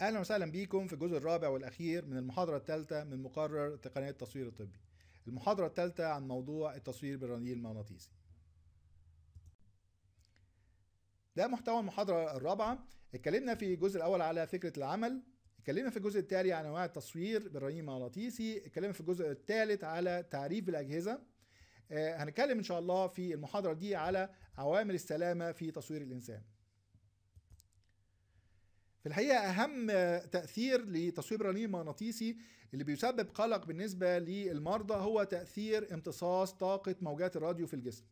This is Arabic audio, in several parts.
اهلا وسهلا بيكم في الجزء الرابع والاخير من المحاضره الثالثه من مقرر تقنيه التصوير الطبي المحاضره الثالثه عن موضوع التصوير بالرنين المغناطيسي ده محتوى المحاضره الرابعه اتكلمنا في الجزء الاول على فكره العمل اتكلمنا في الجزء التالي عن انواع التصوير بالرنين المغناطيسي اتكلمنا في الجزء الثالث على تعريف الاجهزه آه، هنتكلم ان شاء الله في المحاضره دي على عوامل السلامه في تصوير الانسان في الحقيقه اهم تاثير لتصويب رنين المغناطيسي اللي بيسبب قلق بالنسبه للمرضى هو تاثير امتصاص طاقه موجات الراديو في الجسم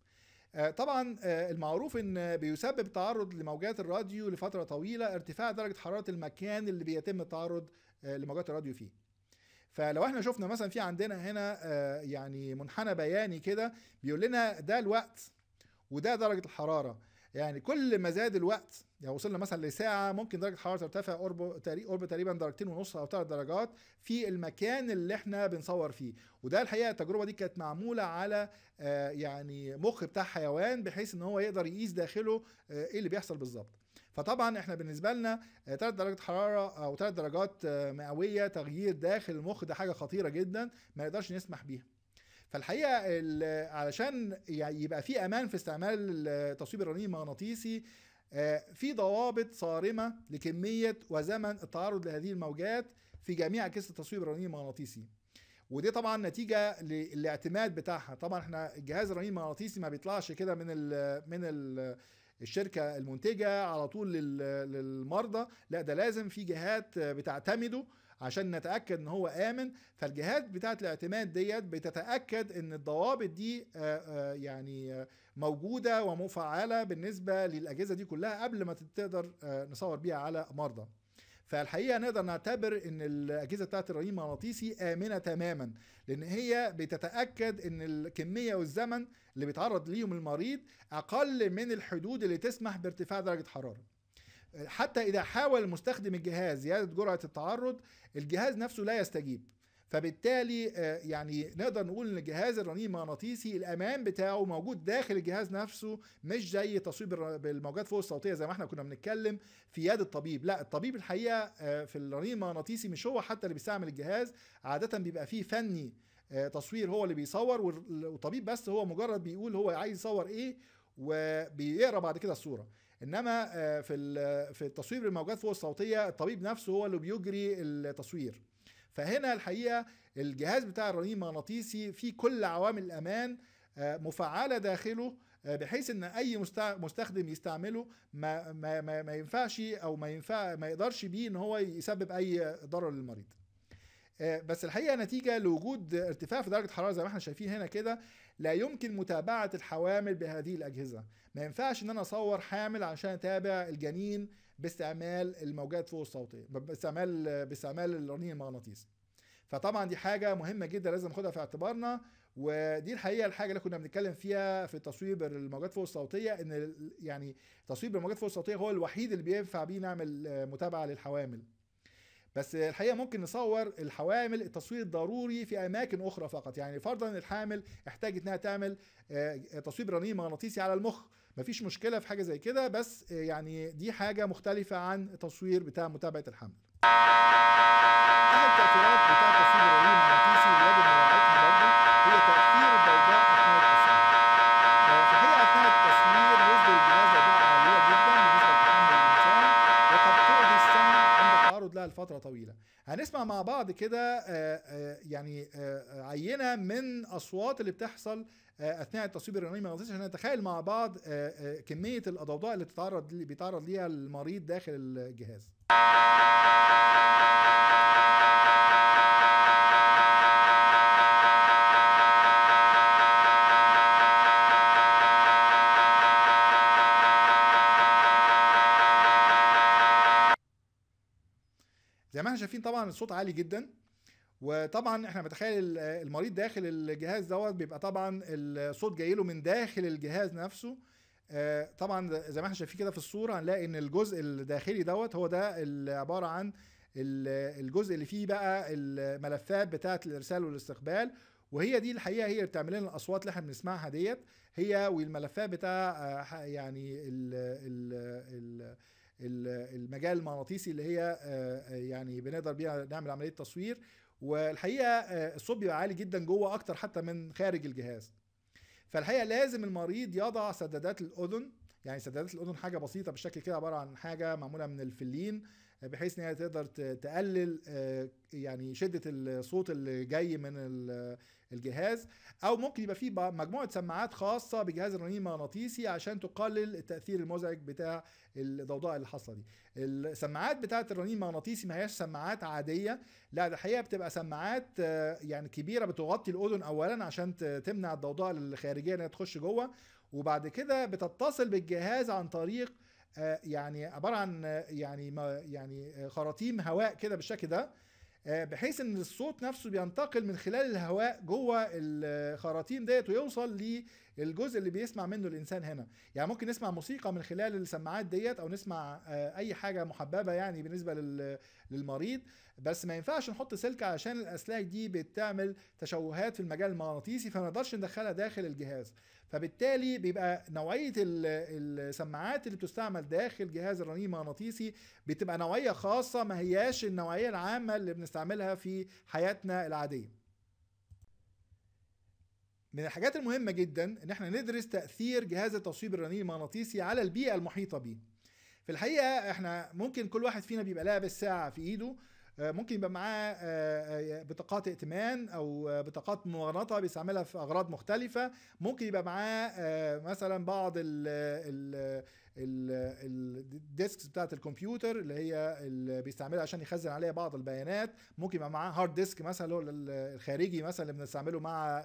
آه، طبعا آه، المعروف ان بيسبب تعرض لموجات الراديو لفتره طويله ارتفاع درجه حراره المكان اللي بيتم التعرض آه، لموجات الراديو فيه فلو احنا شفنا مثلا في عندنا هنا يعني منحنى بياني كده بيقول لنا ده الوقت وده درجه الحراره يعني كل ما زاد الوقت يعني وصلنا مثلا لساعة ممكن درجة الحرارة ترتفع قرب قرب تقريبا درجتين ونص أو ثلاث درجات في المكان اللي احنا بنصور فيه وده الحقيقة التجربة دي كانت معمولة على آه، يعني مخ بتاع حيوان بحيث ان هو يقدر يقيس داخله آه، ايه اللي بيحصل بالظبط فطبعا احنا بالنسبه لنا ثلاث آه، درجات حراره او ثلاث درجات مئويه تغيير داخل المخ ده حاجه خطيره جدا ما نقدرش نسمح بيها فالحقيقه علشان يبقى في امان في استعمال التصويب الرنين المغناطيسي آه، في ضوابط صارمه لكميه وزمن التعرض لهذه الموجات في جميع اجهزه التصويب الرنين المغناطيسي ودي طبعا نتيجه للاعتماد بتاعها طبعا احنا الجهاز الرنين المغناطيسي ما بيطلعش كده من الـ من الـ الشركه المنتجه على طول للمرضى لا ده لازم في جهات بتعتمده عشان نتاكد ان هو امن فالجهات بتاعه الاعتماد ديت بتتاكد ان الضوابط دي آه، آه، يعني آه، موجوده ومفعله بالنسبه للاجهزه دي كلها قبل ما تقدر نصور بيها على مرضى فالحقيقه نقدر نعتبر ان الاجهزه بتاعت الرنين المغناطيسي امنه تماما لان هي بتتاكد ان الكميه والزمن اللي بيتعرض ليهم المريض اقل من الحدود اللي تسمح بارتفاع درجه حراره حتى إذا حاول المستخدم الجهاز زيادة جرعة التعرض الجهاز نفسه لا يستجيب فبالتالي آه، يعني نقدر نقول ان الجهاز الرنين المغناطيسي الامان بتاعه موجود داخل الجهاز نفسه مش زي تصويب بالموجات فوق الصوتيه زي ما احنا كنا بنتكلم في يد الطبيب لا الطبيب الحقيقه آه، في الرنين المغناطيسي مش هو حتى اللي بيستعمل الجهاز عاده بيبقى فيه فني آه، تصوير هو اللي بيصور والطبيب بس هو مجرد بيقول هو عايز يصور ايه وبيقرا بعد كده الصوره انما آه، في في التصوير بالموجات فوق الصوتيه الطبيب نفسه هو اللي بيجري التصوير فهنا الحقيقه الجهاز بتاع الرنين المغناطيسي فيه كل عوامل الامان آه، مفعله داخله آه، بحيث ان اي مستخدم يستعمله ما ما ما, ما ينفعش او ما ينفع ما يقدرش بيه ان هو يسبب اي ضرر للمريض. بس الحقيقه نتيجه لوجود ارتفاع في درجه حراره زي ما احنا شايفين هنا كده لا يمكن متابعه الحوامل بهذه الاجهزه ما ينفعش ان انا اصور حامل عشان اتابع الجنين باستعمال الموجات فوق الصوتيه باستعمال باستعمال الرنين المغناطيسي فطبعا دي حاجه مهمه جدا لازم ناخدها في اعتبارنا ودي الحقيقه الحاجه اللي كنا بنتكلم فيها في تصوير الموجات فوق الصوتيه ان يعني تصوير الموجات فوق الصوتيه هو الوحيد اللي بينفع بيه نعمل آه، متابعه للحوامل بس الحقيقه ممكن نصور الحوامل التصوير الضروري في اماكن اخرى فقط يعني فرضا الحامل احتاجت انها تعمل آه، تصوير رنين مغناطيسي على المخ مفيش مشكله في حاجه زي كده بس آه، يعني دي حاجه مختلفه عن التصوير بتاع متابعه الحمل. التاثيرات بتاع تصوير هنسمع مع بعض كده آه، آه، يعني آه، عينه من اصوات اللي بتحصل اثناء التصويب الرنين المغناطيسي عشان نتخيل مع بعض كميه الأضوضاء اللي بتتعرض بيتعرض ليها المريض داخل الجهاز. زي ما احنا شايفين طبعا الصوت عالي جدا وطبعا احنا متخيل المريض داخل الجهاز دوت بيبقى طبعا الصوت جاي له من داخل الجهاز نفسه آه، طبعا زي ما احنا شايفين كده في الصوره هنلاقي ان الجزء الداخلي دوت هو ده اللي عباره عن الجزء اللي فيه بقى الملفات بتاعه الارسال والاستقبال وهي دي الحقيقه هي اللي بتعمل لنا الاصوات اللي احنا بنسمعها ديت هي والملفات بتاع آه، يعني ال ال المجال المغناطيسي اللي هي آه، آه، يعني بنقدر بيها نعمل عمليه تصوير والحقيقه آه، الصوت بيبقى عالي جدا جوه اكتر حتى من خارج الجهاز فالحقيقه لازم المريض يضع سدادات الاذن يعني سدادات الاذن حاجه بسيطه بالشكل كده عباره عن حاجه معموله من الفلين بحيث ان هي تقدر تقلل آه، يعني شده الصوت اللي جاي من الجهاز او ممكن يبقى في مجموعه سماعات خاصه بجهاز الرنين المغناطيسي عشان تقلل التاثير المزعج بتاع الضوضاء اللي حاصله دي السماعات بتاعه الرنين المغناطيسي ما هياش سماعات عاديه لا ده الحقيقه بتبقى سماعات آه، يعني كبيره بتغطي الاذن اولا عشان تمنع الضوضاء الخارجيه انها تخش جوه وبعد كده بتتصل بالجهاز عن طريق آه، يعني عباره عن آه، يعني يعني آه، خراطيم هواء كده بالشكل ده بحيث ان الصوت نفسه بينتقل من خلال الهواء جوه الخراطيم ديت ويوصل للجزء اللي بيسمع منه الانسان هنا يعني ممكن نسمع موسيقى من خلال السماعات ديت او نسمع اي حاجه محببه يعني بالنسبه للمريض بس ما ينفعش نحط سلك عشان الاسلاك دي بتعمل تشوهات في المجال المغناطيسي فما نقدرش ندخلها داخل الجهاز فبالتالي بيبقى نوعيه السماعات اللي بتستعمل داخل جهاز الرنين المغناطيسي بتبقى نوعيه خاصه ما هياش النوعيه العامه اللي بنستعملها في حياتنا العاديه من الحاجات المهمه جدا ان احنا ندرس تاثير جهاز التصويب الرنين المغناطيسي على البيئه المحيطه بيه في الحقيقه احنا ممكن كل واحد فينا بيبقى لابس ساعه في ايده آه، ممكن يبقى معاه آه، آه، بطاقات ائتمان او بطاقات مغناطه بيستعملها في اغراض مختلفه ممكن يبقى معاه مثلا بعض ال الديسكس بتاعت الكمبيوتر اللي هي اللي بيستعملها عشان يخزن عليها بعض البيانات ممكن يبقى معاه هارد ديسك مثلا الخارجي مثلا اللي بنستعمله مع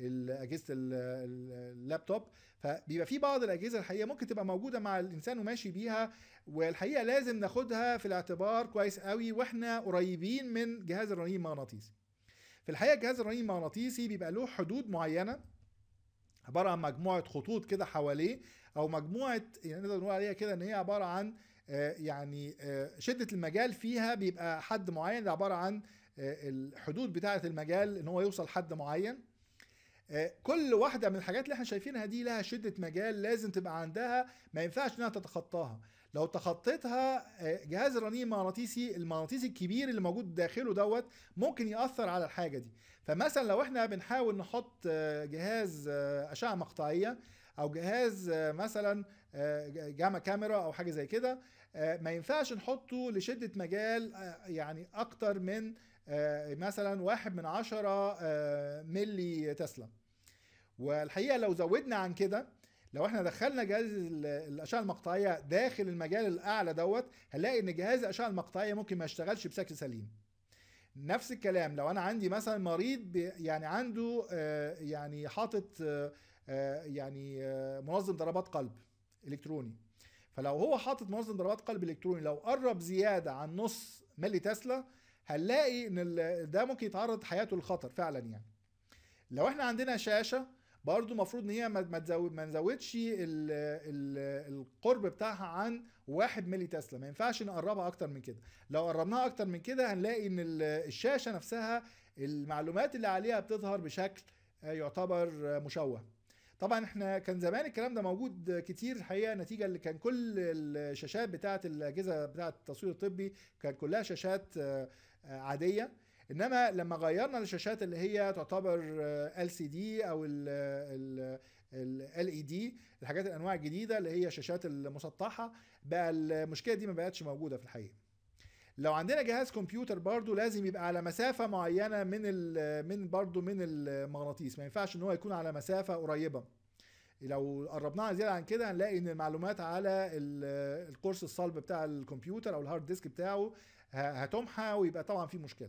اجهزه اللابتوب فبيبقى في بعض الاجهزه الحقيقه ممكن تبقى موجوده مع الانسان وماشي بيها والحقيقه لازم ناخدها في الاعتبار كويس قوي واحنا قريبين من جهاز الرنين المغناطيسي في الحقيقه جهاز الرنين المغناطيسي بيبقى له حدود معينه عباره عن مجموعه خطوط كده حواليه او مجموعه يعني نقدر نقول عليها كده ان هي عباره عن آه، يعني آه، شده المجال فيها بيبقى حد معين ده عباره عن آه، الحدود بتاعه المجال ان هو يوصل حد معين آه، كل واحدة من الحاجات اللي احنا شايفينها دي لها شدة مجال لازم تبقى عندها ما ينفعش انها تتخطاها لو تخطيتها آه، جهاز الرنين المغناطيسي المغناطيسي الكبير اللي موجود داخله دوت ممكن يأثر على الحاجة دي فمثلا لو احنا بنحاول نحط آه، جهاز أشعة مقطعية او جهاز مثلا جاما كاميرا او حاجه زي كده ما ينفعش نحطه لشده مجال يعني اكتر من آه، مثلا واحد من عشرة آه، ملي تسلا والحقيقة لو زودنا عن كده لو احنا دخلنا جهاز الاشعه المقطعيه داخل المجال الاعلى دوت هنلاقي ان جهاز الاشعه المقطعيه ممكن ما يشتغلش بشكل سليم نفس الكلام لو انا عندي مثلا مريض يعني عنده آه، يعني حاطط يعني منظم ضربات قلب الكتروني فلو هو حاطط منظم ضربات قلب الكتروني لو قرب زياده عن نص ملي تسلا هنلاقي ان ده ممكن يتعرض حياته للخطر فعلا يعني لو احنا عندنا شاشه برضو المفروض ان هي ما تزود ما نزودش القرب بتاعها عن 1 ملي تسلا ما ينفعش نقربها اكتر من كده لو قربناها اكتر من كده هنلاقي ان الشاشه نفسها المعلومات اللي عليها بتظهر بشكل يعتبر مشوه طبعا احنا كان زمان الكلام ده موجود كتير الحقيقه نتيجه اللي كان كل الشاشات بتاعه الاجهزه بتاعه التصوير الطبي كان كلها شاشات آه، عاديه انما لما غيرنا الشاشات اللي هي تعتبر ال سي دي او ال ال ال اي دي e الحاجات الانواع الجديده اللي هي الشاشات المسطحه بقى المشكله دي ما بقتش موجوده في الحقيقه لو عندنا جهاز كمبيوتر برضو لازم يبقى على مسافه معينه من من برضو من المغناطيس ما ينفعش ان هو يكون على مسافه قريبه لو قربناها زياده عن كده هنلاقي ان المعلومات على القرص الصلب بتاع الكمبيوتر او الهارد ديسك بتاعه هتمحى ويبقى طبعا في مشكله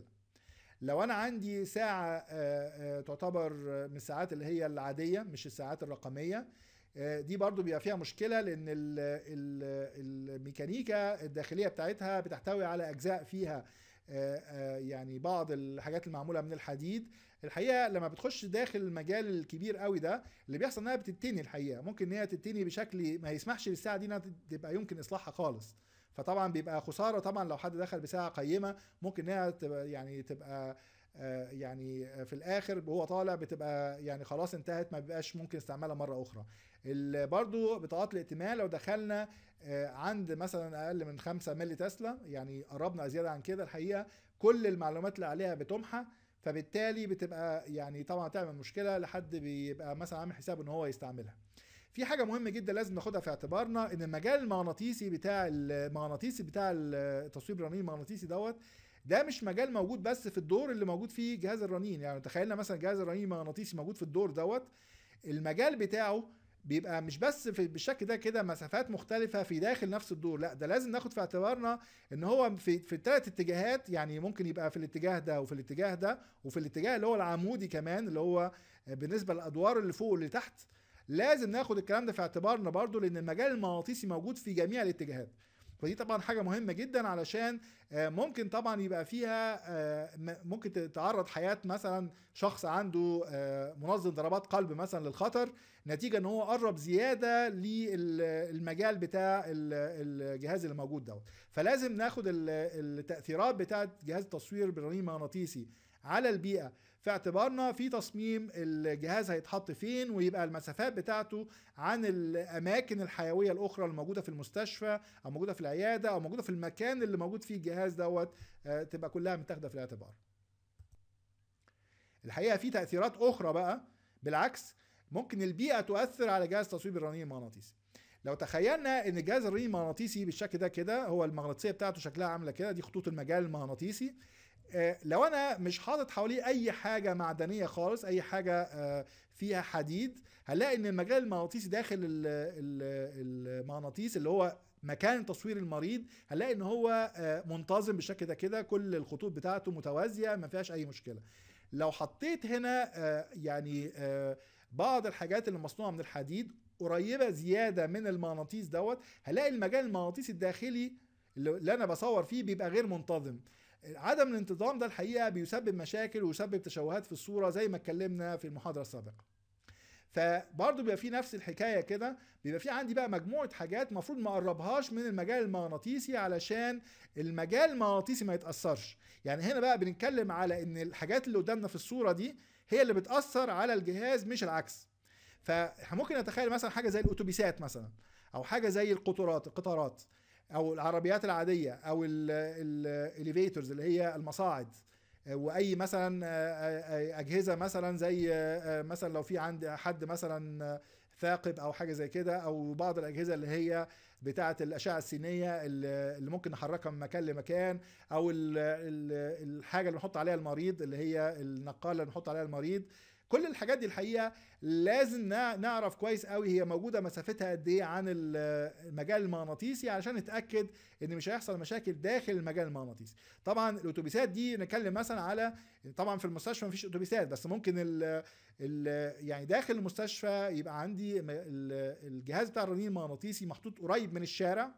لو انا عندي ساعه آه، آه، تعتبر من الساعات اللي هي العاديه مش الساعات الرقميه آه، دي برضو بيبقى فيها مشكله لان الميكانيكا الداخليه بتاعتها بتحتوي على اجزاء فيها يعني بعض الحاجات المعموله من الحديد الحقيقه لما بتخش داخل المجال الكبير قوي ده اللي بيحصل انها بتتني الحقيقه ممكن ان هي تتني بشكل ما يسمحش للساعه دي انها تبقى يمكن اصلاحها خالص فطبعا بيبقى خساره طبعا لو حد دخل بساعه قيمه ممكن انها تبقى يعني تبقى آه، يعني في الاخر وهو طالع بتبقى يعني خلاص انتهت ما بيبقاش ممكن استعمالها مره اخرى برضو بطاقات الائتمان لو دخلنا آه، عند مثلا اقل من 5 ملي تسلا يعني قربنا زياده عن كده الحقيقه كل المعلومات اللي عليها بتمحى فبالتالي بتبقى يعني طبعا تعمل مشكله لحد بيبقى مثلا عامل حساب ان هو يستعملها في حاجه مهمه جدا لازم ناخدها في اعتبارنا ان المجال المغناطيسي بتاع المغناطيسي بتاع التصويب الرنين المغناطيسي دوت ده مش مجال موجود بس في الدور اللي موجود فيه جهاز الرنين يعني تخيلنا مثلا جهاز الرنين المغناطيسي موجود في الدور دوت المجال بتاعه بيبقى مش بس في بالشكل ده كده مسافات مختلفة في داخل نفس الدور لا ده لازم ناخد في اعتبارنا ان هو في في الثلاث اتجاهات يعني ممكن يبقى في الاتجاه ده وفي الاتجاه ده وفي الاتجاه اللي هو العمودي كمان اللي هو بالنسبة للادوار اللي فوق واللي تحت لازم ناخد الكلام ده في اعتبارنا برضو لان المجال المغناطيسي موجود في جميع الاتجاهات فدي طبعا حاجه مهمه جدا علشان آه، ممكن طبعا يبقى فيها آه، ممكن تعرض حياه مثلا شخص عنده آه، منظم ضربات قلب مثلا للخطر نتيجه ان هو قرب زياده للمجال بتاع الجهاز اللي موجود دوت فلازم ناخد التاثيرات بتاعه جهاز التصوير بالرنين مغناطيسي على البيئه في اعتبارنا في تصميم الجهاز هيتحط فين ويبقى المسافات بتاعته عن الاماكن الحيويه الاخرى الموجوده في المستشفى او موجوده في العياده او موجوده في المكان اللي موجود فيه الجهاز دوت آه، تبقى كلها متاخده في الاعتبار الحقيقه في تاثيرات اخرى بقى بالعكس ممكن البيئه تؤثر على جهاز تصويب الرنين المغناطيسي لو تخيلنا ان الجهاز الرنين المغناطيسي بالشكل ده كده هو المغناطيسيه بتاعته شكلها عامله كده دي خطوط المجال المغناطيسي آه، لو انا مش حاطط حواليه اي حاجه معدنيه خالص اي حاجه آه، فيها حديد هنلاقي ان المجال المغناطيسي داخل المغناطيس اللي هو مكان تصوير المريض هنلاقي ان هو آه، منتظم بالشكل ده كده كل الخطوط بتاعته متوازيه ما فيهاش اي مشكله لو حطيت هنا يعني بعض الحاجات اللي مصنوعه من الحديد قريبه زياده من المغناطيس دوت هلاقي المجال المغناطيسي الداخلي اللي انا بصور فيه بيبقى غير منتظم عدم الانتظام ده الحقيقه بيسبب مشاكل ويسبب تشوهات في الصوره زي ما اتكلمنا في المحاضره السابقه فبرضه بيبقى في نفس الحكايه كده بيبقى في عندي بقى مجموعه حاجات المفروض ما اقربهاش من المجال المغناطيسي علشان المجال المغناطيسي ما يتاثرش يعني هنا بقى بنتكلم على ان الحاجات اللي قدامنا في الصوره دي هي اللي بتاثر على الجهاز مش العكس فممكن نتخيل مثلا حاجه زي الاتوبيسات مثلا او حاجه زي القطارات القطارات او العربيات العاديه او الاليفيتورز اللي هي المصاعد واي مثلا اجهزه مثلا زي مثلا لو في عند حد مثلا ثاقب او حاجه زي كده او بعض الاجهزه اللي هي بتاعه الاشعه السينيه اللي ممكن نحركها من مكان لمكان او الحاجه اللي بنحط عليها المريض اللي هي النقاله اللي بنحط عليها المريض كل الحاجات دي الحقيقه لازم نعرف كويس قوي هي موجوده مسافتها قد ايه عن المجال المغناطيسي علشان نتاكد ان مش هيحصل مشاكل داخل المجال المغناطيسي طبعا الاتوبيسات دي نتكلم مثلا على طبعا في المستشفى مفيش اتوبيسات بس ممكن الـ الـ يعني داخل المستشفى يبقى عندي الجهاز بتاع الرنين المغناطيسي محطوط قريب من الشارع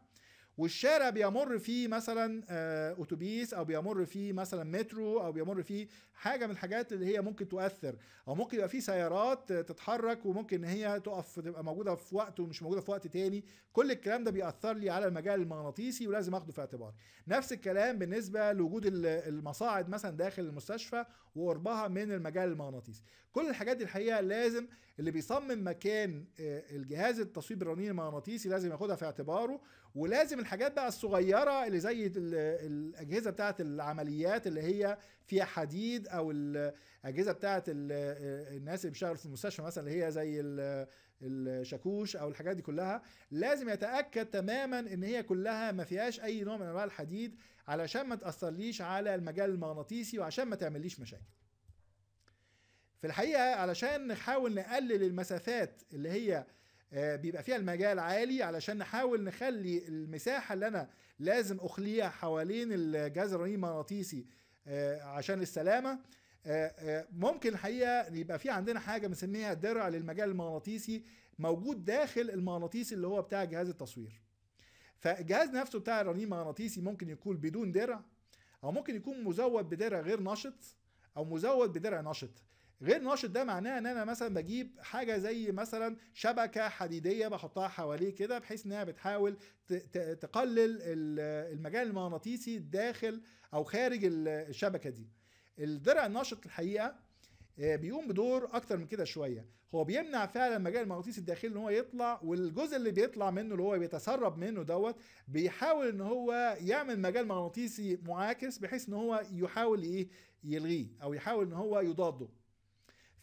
والشارع بيمر فيه مثلا آه، اتوبيس او بيمر فيه مثلا مترو او بيمر فيه حاجه من الحاجات اللي هي ممكن تؤثر او ممكن يبقى فيه سيارات تتحرك وممكن ان هي تقف تبقى موجوده في وقت ومش موجوده في وقت تاني كل الكلام ده بيأثر لي على المجال المغناطيسي ولازم اخده في اعتبار نفس الكلام بالنسبه لوجود المصاعد مثلا داخل المستشفى وقربها من المجال المغناطيسي كل الحاجات دي الحقيقه لازم اللي بيصمم مكان آه، الجهاز التصويب الرنين المغناطيسي لازم ياخدها في اعتباره ولازم الحاجات بقى الصغيره اللي زي الاجهزه بتاعه العمليات اللي هي فيها حديد او الاجهزه بتاعه آه، الناس اللي بيشتغلوا في المستشفى مثلا اللي هي زي الشاكوش او الحاجات دي كلها لازم يتاكد تماما ان هي كلها ما فيهاش اي نوع من انواع الحديد علشان ما تاثرليش على المجال المغناطيسي وعشان ما تعمليش مشاكل في الحقيقه علشان نحاول نقلل المسافات اللي هي آه، بيبقى فيها المجال عالي علشان نحاول نخلي المساحه اللي انا لازم اخليها حوالين الجهاز الرنين المغناطيسي آه، عشان السلامه آه، ممكن الحقيقه يبقى في عندنا حاجه بنسميها درع للمجال المغناطيسي موجود داخل المغناطيس اللي هو بتاع جهاز التصوير فالجهاز نفسه بتاع الرنين المغناطيسي ممكن يكون بدون درع او ممكن يكون مزود بدرع غير نشط او مزود بدرع نشط غير ناشط ده معناه ان انا مثلا بجيب حاجه زي مثلا شبكه حديديه بحطها حواليه كده بحيث انها بتحاول تقلل المجال المغناطيسي داخل او خارج الشبكه دي الدرع الناشط الحقيقه آه، بيقوم بدور اكتر من كده شويه هو بيمنع فعلا المجال المغناطيسي الداخلي ان هو يطلع والجزء اللي بيطلع منه اللي هو بيتسرب منه دوت بيحاول ان هو يعمل مجال مغناطيسي معاكس بحيث ان هو يحاول ايه يلغيه او يحاول ان هو يضاده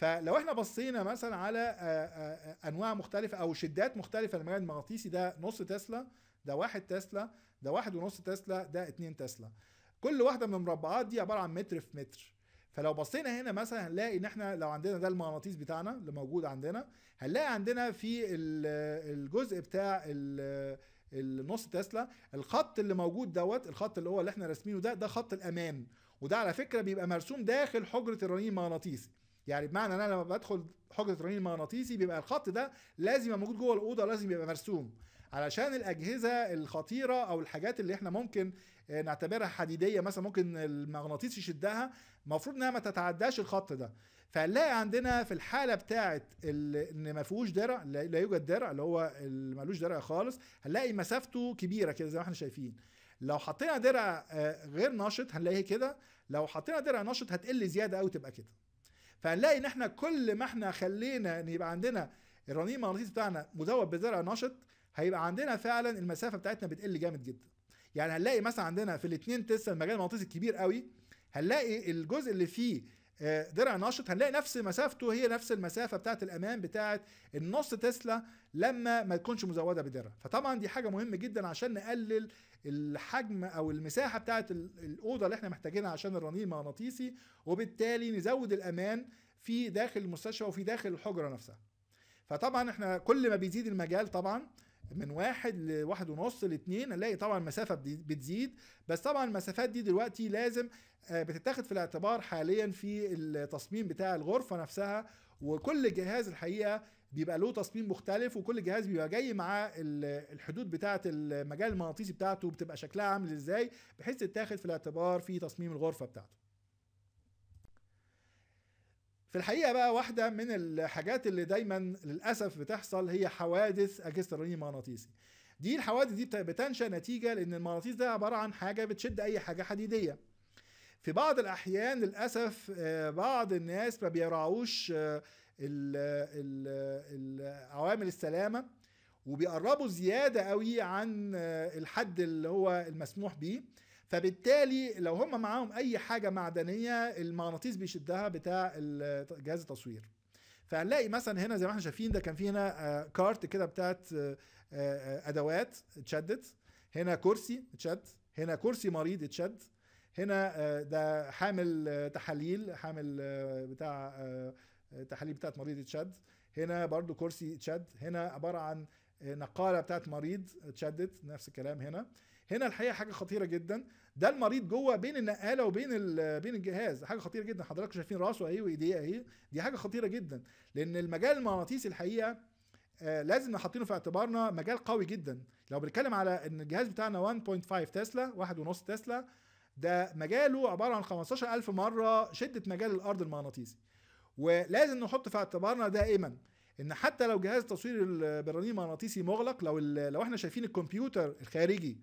فلو احنا بصينا مثلا على آه، آه، آه، انواع مختلفه او شدات مختلفه للمجال المغناطيسي ده نص تسلا ده واحد تسلا ده واحد ونص تسلا ده اتنين تسلا كل واحده من المربعات دي عباره عن متر في متر فلو بصينا هنا مثلا هنلاقي ان احنا لو عندنا ده المغناطيس بتاعنا اللي موجود عندنا هنلاقي عندنا في الجزء بتاع النص تسلا الخط اللي موجود دوت الخط اللي هو اللي احنا راسمينه ده ده خط الامان وده على فكره بيبقى مرسوم داخل حجره الرنين المغناطيسي يعني بمعنى ان انا لما بدخل حجره الرنين المغناطيسي بيبقى الخط ده لازم يبقى موجود جوه الاوضه لازم يبقى مرسوم علشان الاجهزه الخطيره او الحاجات اللي احنا ممكن آه، نعتبرها حديديه مثلا ممكن المغناطيس يشدها المفروض انها ما تتعداش الخط ده فنلاقي عندنا في الحاله بتاعه ان ما فيهوش درع لا يوجد درع اللي هو اللي ملوش درع خالص هنلاقي مسافته كبيره كده زي ما احنا شايفين لو حطينا درع آه، غير ناشط هنلاقيه كده لو حطينا درع ناشط هتقل زياده قوي تبقى كده فهنلاقي ان احنا كل ما احنا خلينا ان يبقى عندنا الرنين المغناطيسي بتاعنا مزود بزرع نشط هيبقى عندنا فعلا المسافه بتاعتنا بتقل جامد جدا يعني هنلاقي مثلا عندنا في الاثنين تسلا المجال المغناطيسي الكبير قوي هنلاقي الجزء اللي فيه آه، درع نشط هنلاقي نفس مسافته هي نفس المسافه بتاعه الامام بتاعه النص تسلا لما ما تكونش مزوده بدرع فطبعا دي حاجه مهمه جدا عشان نقلل الحجم او المساحه بتاعه الاوضه اللي احنا محتاجينها عشان الرنين المغناطيسي وبالتالي نزود الامان في داخل المستشفى وفي داخل الحجره نفسها فطبعا احنا كل ما بيزيد المجال طبعا من واحد لواحد ونص لاتنين هنلاقي طبعا المسافة بتزيد بس طبعا المسافات دي دلوقتي لازم آه، بتتاخد في الاعتبار حاليا في التصميم بتاع الغرفة نفسها وكل جهاز الحقيقة بيبقى له تصميم مختلف وكل جهاز بيبقى جاي معاه الحدود بتاعه المجال المغناطيسي بتاعته بتبقى شكلها عامل ازاي بحيث تتاخد في الاعتبار في تصميم الغرفه بتاعته في الحقيقه بقى واحده من الحاجات اللي دايما للاسف بتحصل هي حوادث اجهزه الرنين المغناطيسي دي الحوادث دي بتنشا نتيجه لان المغناطيس ده عباره عن حاجه بتشد اي حاجه حديديه في بعض الاحيان للاسف آه، بعض الناس ما بيراعوش آه، عوامل السلامه وبيقربوا زياده قوي عن آه، الحد اللي هو المسموح بيه فبالتالي لو هم معاهم اي حاجه معدنيه المغناطيس بيشدها بتاع جهاز التصوير فهنلاقي مثلا هنا زي ما احنا شايفين ده كان في هنا آه، كارت كده بتاعت آه، ادوات اتشدت هنا كرسي اتشد هنا كرسي مريض اتشد هنا ده حامل تحاليل حامل بتاع تحاليل بتاعت مريض تشد هنا برضو كرسي تشد هنا عبارة عن نقالة بتاعت مريض اتشدت نفس الكلام هنا هنا الحقيقة حاجة خطيرة جدا ده المريض جوه بين النقالة وبين بين الجهاز حاجة خطيرة جدا حضراتكم شايفين راسه اهي وايديه اهي دي حاجة خطيرة جدا لان المجال المغناطيسي الحقيقة آه لازم نحطينه في اعتبارنا مجال قوي جدا لو بنتكلم على ان الجهاز بتاعنا 1.5 تسلا 1.5 تسلا ده مجاله عبارة عن 15000 مرة شدة مجال الأرض المغناطيسي ولازم نحط في اعتبارنا دائما ان حتى لو جهاز تصوير البرانيل المغناطيسي مغلق لو لو احنا شايفين الكمبيوتر الخارجي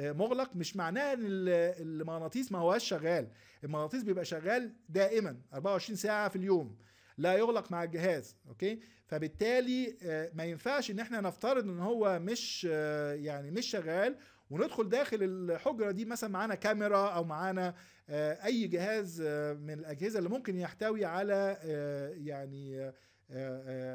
آه، مغلق مش معناه ان المغناطيس ما هواش شغال المغناطيس بيبقى شغال دائما 24 ساعه في اليوم لا يغلق مع الجهاز اوكي فبالتالي آه، ما ينفعش ان احنا نفترض ان هو مش آه، يعني مش شغال وندخل داخل الحجره دي مثلا معانا كاميرا او معانا آه، اي جهاز آه، من الاجهزه اللي ممكن يحتوي على آه، يعني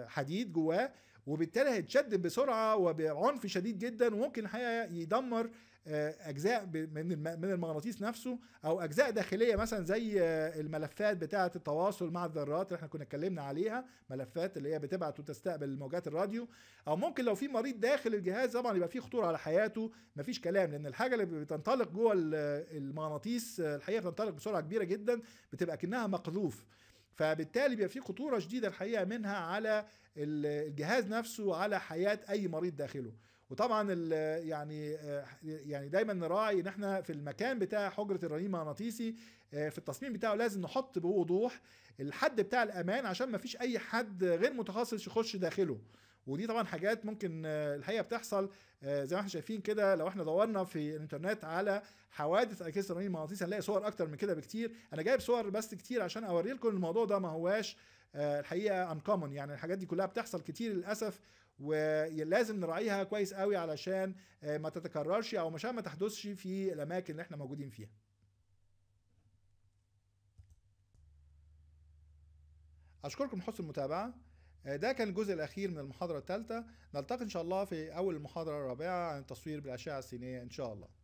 حديد جواه وبالتالي هيتشد بسرعه وبعنف شديد جدا وممكن الحقيقه يدمر آه، اجزاء من من المغناطيس نفسه او اجزاء داخليه مثلا زي آه، الملفات بتاعه التواصل مع الذرات اللي احنا كنا اتكلمنا عليها ملفات اللي هي بتبعت وتستقبل موجات الراديو او ممكن لو في مريض داخل الجهاز طبعا يبقى في خطوره على حياته مفيش كلام لان الحاجه اللي بتنطلق جوه المغناطيس آه، الحقيقه بتنطلق بسرعه كبيره جدا بتبقى كانها مقذوف فبالتالي بيبقى في خطوره شديده الحقيقه منها على الجهاز نفسه على حياه اي مريض داخله وطبعا يعني آه، يعني دايما نراعي ان احنا في المكان بتاع حجره الرنين المغناطيسي آه، في التصميم بتاعه لازم نحط بوضوح الحد بتاع الامان عشان ما فيش اي حد غير متخصص يخش داخله ودي طبعا حاجات ممكن آه، الحقيقه بتحصل زي ما احنا شايفين كده لو احنا دورنا في الانترنت على حوادث اجهزه الرنين المغناطيسي هنلاقي صور اكتر من كده بكتير انا جايب صور بس كتير عشان اوري لكم الموضوع ده ما هواش الحقيقه انكومن يعني الحاجات دي كلها بتحصل كتير للاسف ولازم نراعيها كويس قوي علشان آه، ما تتكررش او مشان ما تحدثش في الاماكن اللي احنا موجودين فيها اشكركم حسن المتابعه آه، ده كان الجزء الأخير من المحاضرة الثالثة نلتقي إن شاء الله في أول المحاضرة الرابعة عن التصوير بالأشعة السينية إن شاء الله